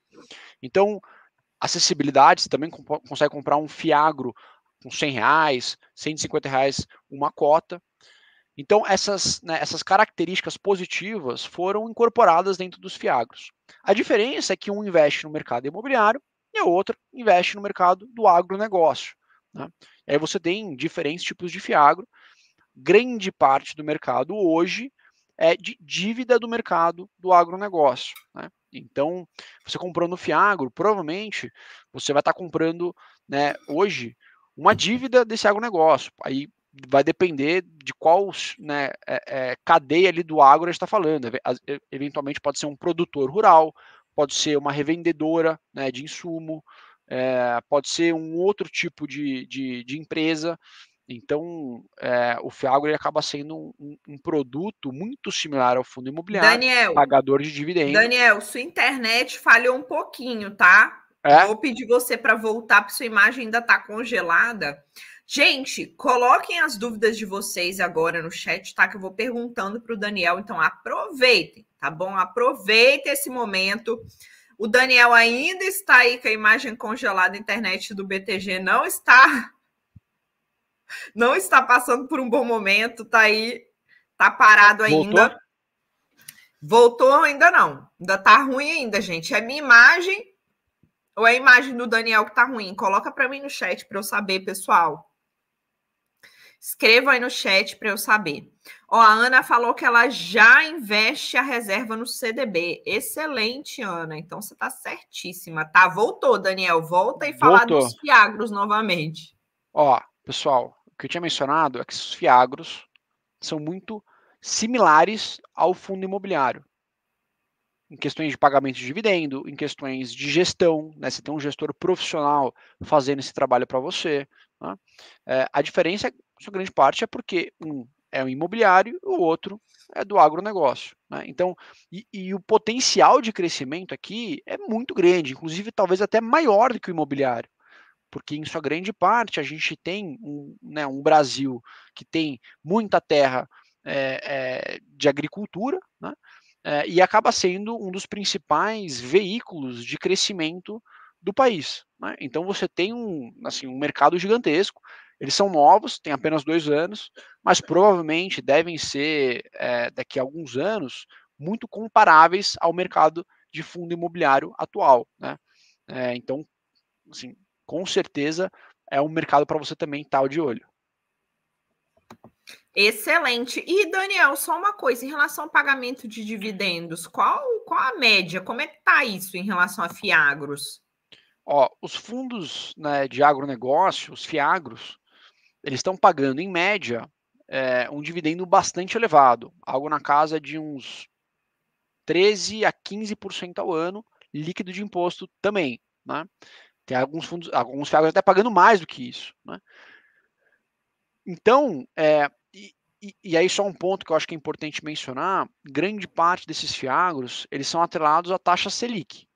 Então, acessibilidade, você também comp consegue comprar um fiagro com 100 reais, 150 reais uma cota. Então, essas, né, essas características positivas foram incorporadas dentro dos fiagros. A diferença é que um investe no mercado imobiliário e a outra investe no mercado do agronegócio. Né? E aí você tem diferentes tipos de fiagro. Grande parte do mercado hoje é de dívida do mercado do agronegócio. Né? Então, você comprando fiagro, provavelmente você vai estar comprando né, hoje uma dívida desse agronegócio. Aí vai depender de qual né, é, é, cadeia ali do agro a gente está falando. Eventualmente pode ser um produtor rural, pode ser uma revendedora né, de insumo, é, pode ser um outro tipo de, de, de empresa. Então, é, o Fiagro ele acaba sendo um, um, produto muito similar ao fundo imobiliário, Daniel, pagador de dividendos. Daniel, sua internet falhou um pouquinho, tá? É? Vou pedir você para voltar, porque sua imagem ainda está congelada. Gente, coloquem as dúvidas de vocês agora no chat, tá? Que eu vou perguntando para o Daniel, então aproveitem tá bom? Aproveita esse momento. O Daniel ainda está aí com a imagem congelada, a internet do BTG não está não está passando por um bom momento, tá aí, tá parado ainda. Voltou? Voltou ainda não. Ainda tá ruim ainda, gente. É minha imagem ou é a imagem do Daniel que tá ruim? Coloca para mim no chat para eu saber, pessoal. Escreva aí no chat para eu saber. Ó, a Ana falou que ela já investe a reserva no CDB. Excelente, Ana. Então você está certíssima, tá? Voltou, Daniel. Volta e fala dos fiagros novamente. Ó, pessoal, o que eu tinha mencionado é que os fiagros são muito similares ao fundo imobiliário em questões de pagamento de dividendo, em questões de gestão, né? Você tem um gestor profissional fazendo esse trabalho para você. Né? É, a diferença, sua grande parte, é porque um é o imobiliário e o outro é do agronegócio. Né? Então, e, e, o potencial de crescimento aqui é muito grande, inclusive talvez até maior do que o imobiliário, porque em sua grande parte a gente tem um, né, um Brasil que tem muita terra é, é, de agricultura, né? é, e acaba sendo um dos principais veículos de crescimento do país. Né? Então você tem um, assim, um mercado gigantesco. Eles são novos, têm apenas dois anos, mas provavelmente devem ser é, daqui a alguns anos muito comparáveis ao mercado de fundo imobiliário atual. Né? É, então, assim, com certeza é um mercado para você também estar tá de olho. Excelente. E Daniel, só uma coisa em relação ao pagamento de dividendos, qual, qual a média? Como é que está isso em relação a Fiagros? Ó, os fundos né, de agronegócio, os Fiagros, eles estão pagando em média é, um dividendo bastante elevado, algo na casa de uns 13 a 15% ao ano, líquido de imposto também, né? Tem alguns fundos, alguns Fiagros até pagando mais do que isso, né? Então, é, e, e, aí só um ponto que eu acho que é importante mencionar, grande parte desses fiagros, eles são atrelados à taxa Selic.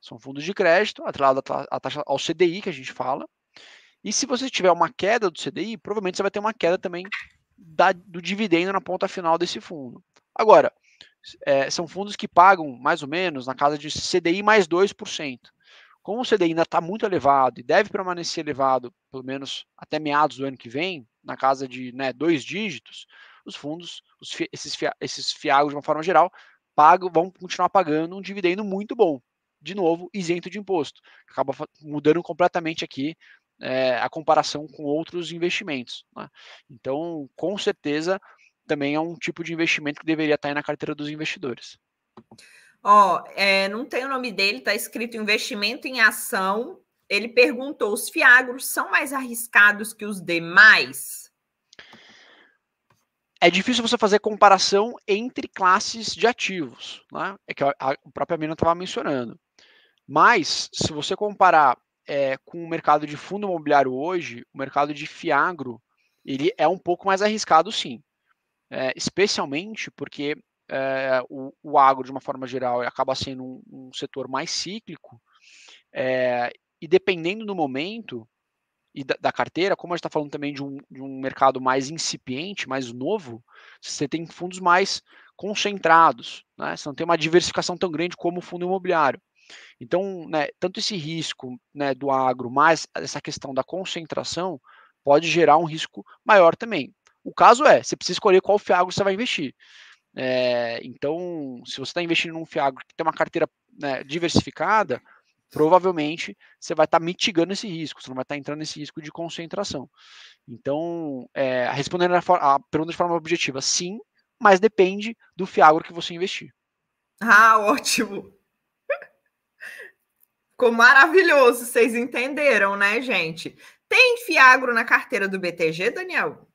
São fundos de crédito atrelados à taxa ao CDI que a gente fala. E se você tiver uma queda do CDI, provavelmente você vai ter uma queda também da, do dividendo na ponta final desse fundo. Agora, é, são fundos que pagam mais ou menos na casa de CDI mais 2% como o CDI ainda está muito elevado e deve permanecer elevado, pelo menos até meados do ano que vem, na casa de né, dois dígitos, os fundos, os, esses, esses fiagos de uma forma geral, pagam, vão continuar pagando um dividendo muito bom, de novo, isento de imposto. Acaba mudando completamente aqui é, a comparação com outros investimentos. Né? Então, com certeza, também é um tipo de investimento que deveria estar tá na carteira dos investidores. Ó, é, não tem o nome dele, está escrito investimento em ação. Ele perguntou: os fiagros são mais arriscados que os demais? É difícil você fazer comparação entre classes de ativos, né? É que a, a própria Mina estava mencionando. Mas, se você comparar é, com o mercado de fundo imobiliário hoje, o mercado de fiagro, ele é um pouco mais arriscado, sim. É, especialmente porque é, o, o, agro, de uma forma geral, acaba sendo um, um setor mais cíclico, é, e dependendo do momento e da, da carteira, como a gente está falando também de um, de um, mercado mais incipiente, mais novo, você tem fundos mais concentrados, né? você não tem uma diversificação tão grande como o fundo imobiliário. Então, né, tanto esse risco né, do agro, mais essa questão da concentração, pode gerar um risco maior também. O caso é, você precisa escolher qual fiagro você vai investir. É, então, se você está investindo num Fiagro que tem uma carteira né, diversificada, provavelmente você vai estar tá mitigando esse risco, você não vai estar tá entrando nesse risco de concentração. Então, é, respondendo a, a, pergunta de forma objetiva, sim, mas depende do Fiagro que você investir. Ah, ótimo! Ficou maravilhoso, vocês entenderam, né, gente? Tem Fiagro na carteira do BTG, Daniel?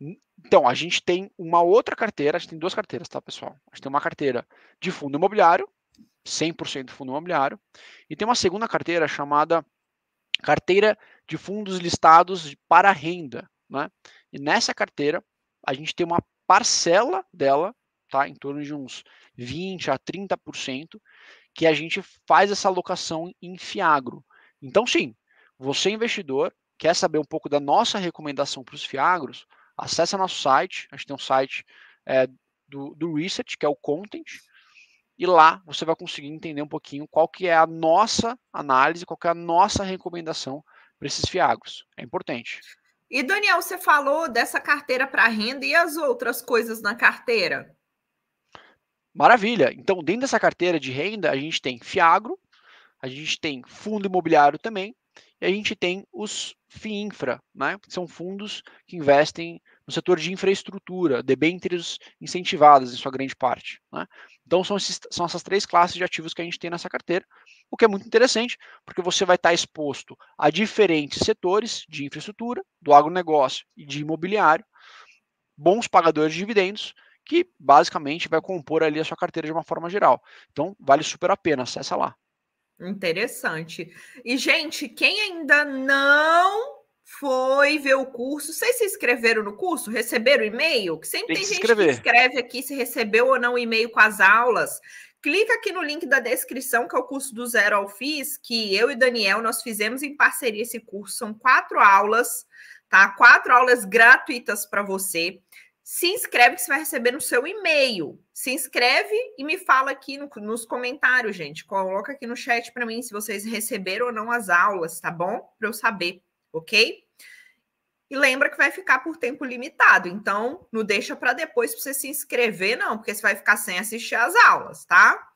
Hum? Então, a gente tem uma outra carteira, a gente tem duas carteiras, tá, pessoal? A gente tem uma carteira de fundo imobiliário, 100% fundo imobiliário, e tem uma segunda carteira chamada carteira de fundos listados para renda, né? E nessa carteira, a gente tem uma parcela dela, tá, em torno de uns 20 a 30%, que a gente faz essa alocação em Fiagro. Então, sim, você investidor quer saber um pouco da nossa recomendação para os Fiagros, Acesse nosso site, a gente tem um site é, do, do Reset, que é o Content, e lá você vai conseguir entender um pouquinho qual que é a nossa análise, qual que é a nossa recomendação para esses fiagros. É importante. E Daniel, você falou dessa carteira para renda e as outras coisas na carteira? Maravilha. Então, dentro dessa carteira de renda, a gente tem fiagro, a gente tem fundo imobiliário também, e a gente tem os FIINFRA, né? que são fundos que investem no setor de infraestrutura, debêntures incentivadas em sua grande parte. Né? Então, são, esses, são essas três classes de ativos que a gente tem nessa carteira, o que é muito interessante, porque você vai estar exposto a diferentes setores de infraestrutura, do agronegócio e de imobiliário, bons pagadores de dividendos, que basicamente vai compor ali a sua carteira de uma forma geral. Então, vale super a pena, acessa lá. Interessante. E, gente, quem ainda não foi ver o curso, vocês se inscreveram no curso? Receberam e-mail? Que sempre tem, tem gente escrever. que escreve aqui se recebeu ou não o e-mail com as aulas. Clica aqui no link da descrição, que é o curso do Zero ao Fiz, que eu e Daniel, nós fizemos em parceria esse curso. São quatro aulas, tá? Quatro aulas gratuitas para você se inscreve que você vai receber no seu e-mail. Se inscreve e me fala aqui no, nos comentários, gente. Coloca aqui no chat para mim se vocês receberam ou não as aulas, tá bom? Para eu saber, ok? E lembra que vai ficar por tempo limitado. Então, não deixa para depois para você se inscrever, não, porque você vai ficar sem assistir as aulas, tá?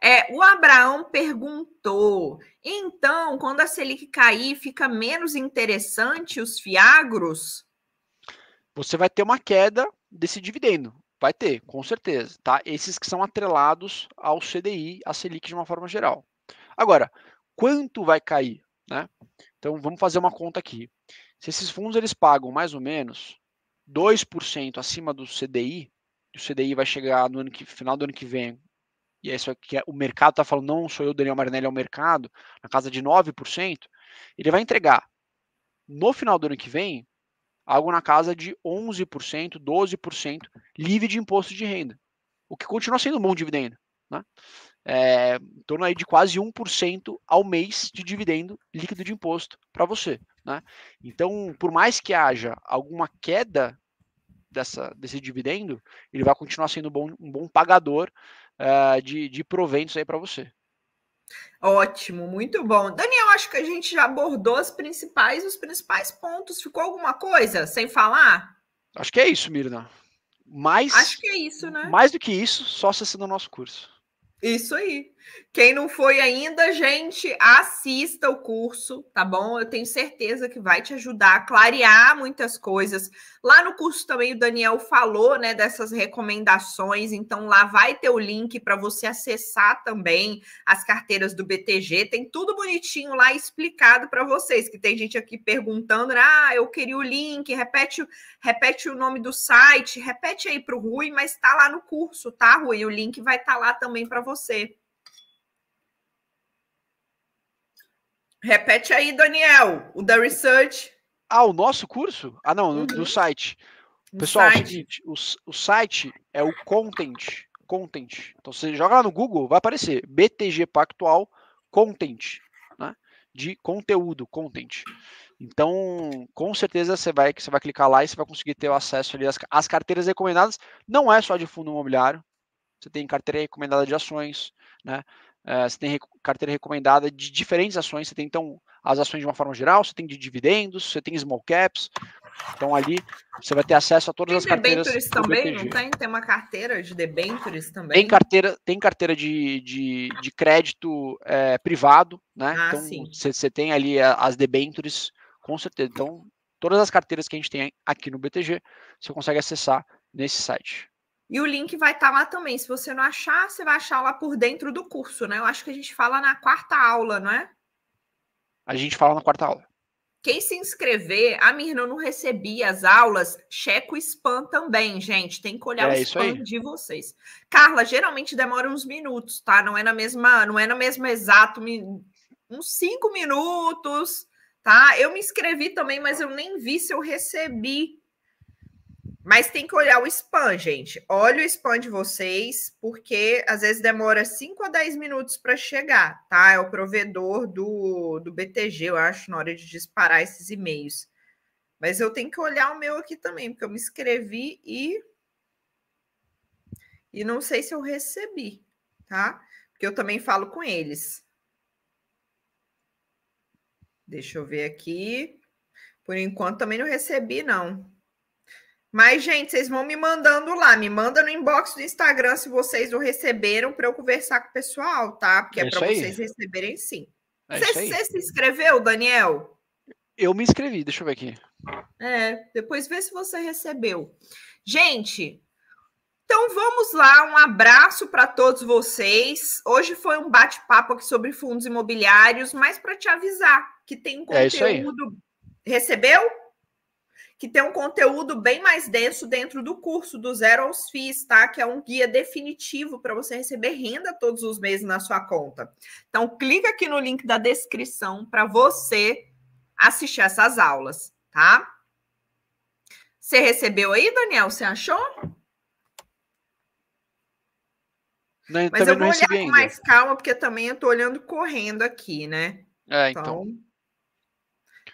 É, o Abraão perguntou: então, quando a Selic cair, fica menos interessante os fiagros? você vai ter uma queda desse dividendo. Vai ter, com certeza, tá? Esses que são atrelados ao CDI, a Selic de uma forma geral. Agora, quanto vai cair, né? Então vamos fazer uma conta aqui. Se esses fundos eles pagam mais ou menos 2% acima do CDI, o CDI vai chegar no que, final do ano que vem, e é isso que é, o mercado está falando, não sou eu, Daniel Marinelli, é o mercado, na casa de 9%, ele vai entregar no final do ano que vem algo na casa de 11%, 12% livre de imposto de renda, o que continua sendo um bom dividendo. Né? É, em torno aí de quase 1% ao mês de dividendo líquido de imposto para você. Né? Então, por mais que haja alguma queda dessa, desse dividendo, ele vai continuar sendo bom, um bom pagador uh, de, de proventos aí para você. Ótimo, muito bom. Daniel, acho que a gente já abordou as principais, os principais pontos. Ficou alguma coisa sem falar? Acho que é isso, Mirna. Mais, acho que é isso, né? Mais do que isso, só acessando o nosso curso. Isso aí. Quem não foi ainda, gente, assista o curso, tá bom? Eu tenho certeza que vai te ajudar a clarear muitas coisas. Lá no curso também o Daniel falou, né, dessas recomendações, então lá vai ter o link para você acessar também as carteiras do BTG. Tem tudo bonitinho lá explicado para vocês, que tem gente aqui perguntando: né, "Ah, eu queria o link, repete, repete o nome do site, repete aí para o Rui, mas está lá no curso, tá, Rui? O link vai estar tá lá também para você. Repete aí, Daniel, o da Research. Ah, o nosso curso? Ah, não, uhum. do site. Pessoal, é site. O, o, site é o Content. Content. Então você joga lá no Google, vai aparecer BTG Pactual Content, né? De conteúdo, content. Então, com certeza você vai, você vai clicar lá e você vai conseguir ter o acesso ali às, às carteiras recomendadas. Não é só de fundo imobiliário. Você tem carteira recomendada de ações, né? É, você tem carteira recomendada de diferentes ações. Você tem, então, as ações de uma forma geral, você tem de dividendos, você tem small caps. Então, ali, você vai ter acesso a todas tem as carteiras. Tem debêntures também, não tem? Tem uma carteira de debêntures também? Tem carteira, tem carteira de, de, de crédito é, privado, né? Ah, então, você tem ali é, as debêntures, com certeza. Então, todas as carteiras que a gente tem aqui no BTG, você consegue acessar nesse site. E o link vai estar tá lá também. Se você não achar, você vai achar lá por dentro do curso, né? Eu acho que a gente fala na quarta aula, não é? A gente fala na quarta aula. Quem se inscrever, a Mirna não recebia as aulas, checa o spam também, gente. Tem que olhar é o spam de vocês. Carla, geralmente demora uns minutos, tá? Não é na mesma, não é no mesmo exato, uns cinco minutos, tá? Eu me inscrevi também, mas eu nem vi se eu recebi mas tem que olhar o spam, gente. Olha o spam de vocês, porque às vezes demora 5 a 10 minutos para chegar, tá? É o provedor do, do BTG, eu acho, na hora de disparar esses e-mails. Mas eu tenho que olhar o meu aqui também, porque eu me inscrevi e. E não sei se eu recebi, tá? Porque eu também falo com eles. Deixa eu ver aqui. Por enquanto também não recebi, não. Mas, gente, vocês vão me mandando lá. Me manda no inbox do Instagram se vocês o receberam para eu conversar com o pessoal, tá? Porque é, é para vocês receberem sim. É você se inscreveu, Daniel? Eu me inscrevi, deixa eu ver aqui. É, depois vê se você recebeu. Gente, então vamos lá, um abraço para todos vocês. Hoje foi um bate-papo aqui sobre fundos imobiliários, mas para te avisar que tem um é conteúdo. É Recebeu? que tem um conteúdo bem mais denso dentro do curso do Zero aos FIIs, tá? Que é um guia definitivo para você receber renda todos os meses na sua conta. Então, clica aqui no link da descrição para você assistir essas aulas, tá? Você recebeu aí, Daniel? Você achou? Não, Mas eu vou olhar com mais calma, porque também eu estou olhando correndo aqui, né? É, então. então...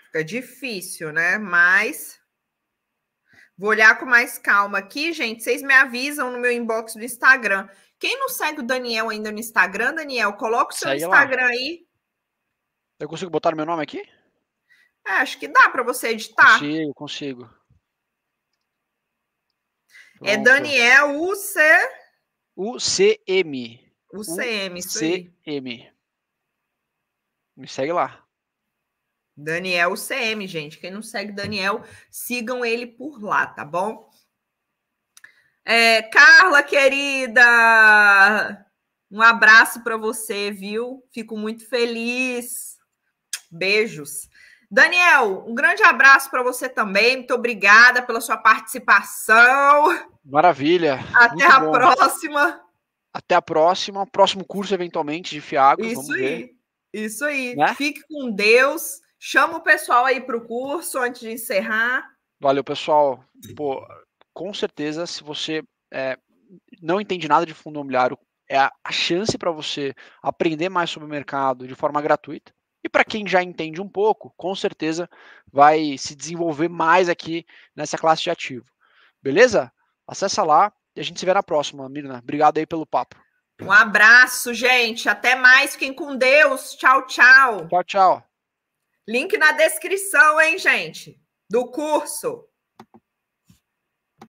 Fica difícil, né? Mas Vou olhar com mais calma aqui, gente. Vocês me avisam no meu inbox do Instagram. Quem não segue o Daniel ainda no Instagram, Daniel, coloca o seu segue Instagram lá. aí. Eu consigo botar o meu nome aqui? É, acho que dá para você editar. Consigo, consigo. É Pronto. É Daniel UC. UCM. UCM, isso aí. Me segue lá. Daniel CM, gente. Quem não segue Daniel, sigam ele por lá, tá bom? É, Carla, querida, um abraço para você, viu? Fico muito feliz. Beijos. Daniel, um grande abraço para você também. Muito obrigada pela sua participação. Maravilha. Até a bom. próxima. Até a próxima. Próximo curso, eventualmente, de Fiago. Isso aí. Ver. Isso aí. Né? Fique com Deus. Chama o pessoal aí para o curso antes de encerrar. Valeu, pessoal. Pô, com certeza, se você é, não entende nada de fundo imobiliário, é a, chance para você aprender mais sobre o mercado de forma gratuita. E para quem já entende um pouco, com certeza vai se desenvolver mais aqui nessa classe de ativo. Beleza? Acessa lá e a gente se vê na próxima, Mirna. Obrigado aí pelo papo. Um abraço, gente. Até mais. Fiquem com Deus. Tchau, tchau. Tchau, tchau. Link na descrição, hein, gente? Do curso.